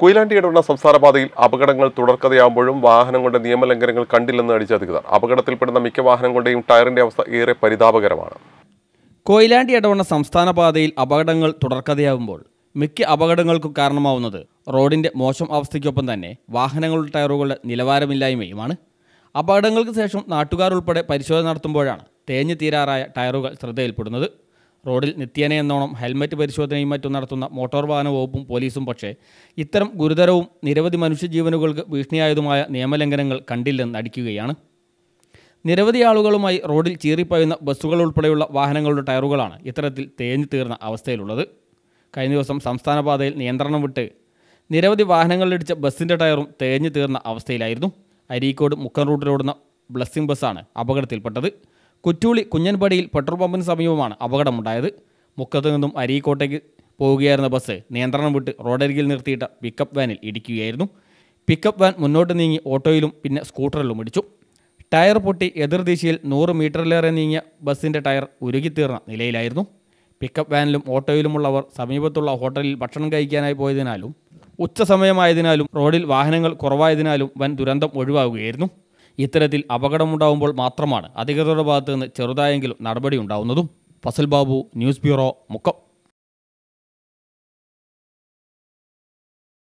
കൊയിലാണ്ടിയിടുന്ന സംസ്ഥാനപാതയിൽ അപകടങ്ങൾ തുടർക്കഥയാകുമ്പോഴും വാഹനങ്ങളുടെ നിയമലംഘനങ്ങൾ കണ്ടില്ലെന്ന് അടിച്ച അധികൃതർ അപകടത്തിൽപ്പെടുന്ന മിക്ക വാഹനങ്ങളുടെയും ടയറിന്റെ അവസ്ഥ ഏറെ പരിതാപകരമാണ് കൊയിലാണ്ടി ഇടവണ്ണ സംസ്ഥാന പാതയിൽ അപകടങ്ങൾ തുടർക്കഥയാകുമ്പോൾ മിക്ക അപകടങ്ങൾക്കും കാരണമാവുന്നത് റോഡിന്റെ മോശം അവസ്ഥയ്ക്കൊപ്പം തന്നെ വാഹനങ്ങളുടെ ടയറുകളുടെ നിലവാരമില്ലായ്മയുമാണ് അപകടങ്ങൾക്ക് ശേഷം നാട്ടുകാർ ഉൾപ്പെടെ പരിശോധന നടത്തുമ്പോഴാണ് തേഞ്ഞു തീരാറായ ടയറുകൾ ശ്രദ്ധയിൽപ്പെടുന്നത് റോഡിൽ നിത്യേനയെന്നോണം എന്നോണം ഹെൽമറ്റ് പരിശോധനയും മറ്റും നടത്തുന്ന മോട്ടോർ വാഹന വകുപ്പും പോലീസും പക്ഷേ ഇത്തരം ഗുരുതരവും നിരവധി മനുഷ്യജീവനുകൾക്ക് ഭീഷണിയായതുമായ നിയമലംഘനങ്ങൾ കണ്ടില്ലെന്ന് അടിക്കുകയാണ് നിരവധി ആളുകളുമായി റോഡിൽ ചീറിപ്പയുന്ന ബസ്സുകൾ ഉൾപ്പെടെയുള്ള വാഹനങ്ങളുടെ ടയറുകളാണ് ഇത്തരത്തിൽ തേഞ്ഞു തീർന്ന അവസ്ഥയിലുള്ളത് കഴിഞ്ഞ ദിവസം സംസ്ഥാന പാതയിൽ നിയന്ത്രണം വിട്ട് നിരവധി വാഹനങ്ങളിലിടിച്ച ബസ്സിൻ്റെ ടയറും തേഞ്ഞു തീർന്ന അവസ്ഥയിലായിരുന്നു അരീക്കോട് മുക്കൻ റൂട്ടിലോടുന്ന ബ്ലസ്സിംഗ് ബസ്സാണ് അപകടത്തിൽപ്പെട്ടത് കുറ്റൂളി കുഞ്ഞൻപടിയിൽ പെട്രോൾ പമ്പിന് സമീപമാണ് അപകടമുണ്ടായത് മുക്കത്ത് നിന്നും അരീക്കോട്ടേക്ക് പോവുകയായിരുന്ന ബസ് നിയന്ത്രണം വിട്ട് റോഡരികിൽ നിർത്തിയിട്ട പിക്കപ്പ് വാനിൽ ഇടിക്കുകയായിരുന്നു പിക്കപ്പ് വാൻ മുന്നോട്ട് നീങ്ങി ഓട്ടോയിലും പിന്നെ സ്കൂട്ടറിലും ഇടിച്ചു ടയർ പൊട്ടി എതിർദിശയിൽ നൂറ് മീറ്ററിലേറെ നീങ്ങിയ ബസ്സിൻ്റെ ടയർ ഉരുകിത്തീർന്ന നിലയിലായിരുന്നു പിക്കപ്പ് വാനിലും ഓട്ടോയിലുമുള്ളവർ സമീപത്തുള്ള ഹോട്ടലിൽ ഭക്ഷണം കഴിക്കാനായി പോയതിനാലും ഉച്ച സമയമായതിനാലും റോഡിൽ വാഹനങ്ങൾ കുറവായതിനാലും വൻ ദുരന്തം ഒഴിവാകുകയായിരുന്നു ഇത്തരത്തിൽ അപകടമുണ്ടാവുമ്പോൾ മാത്രമാണ് അധികൃതരുടെ ഭാഗത്തുനിന്ന് ചെറുതായെങ്കിലും നടപടി ഉണ്ടാവുന്നതും ഫസൽ ബാബു ന്യൂസ് ബ്യൂറോ മുക്കം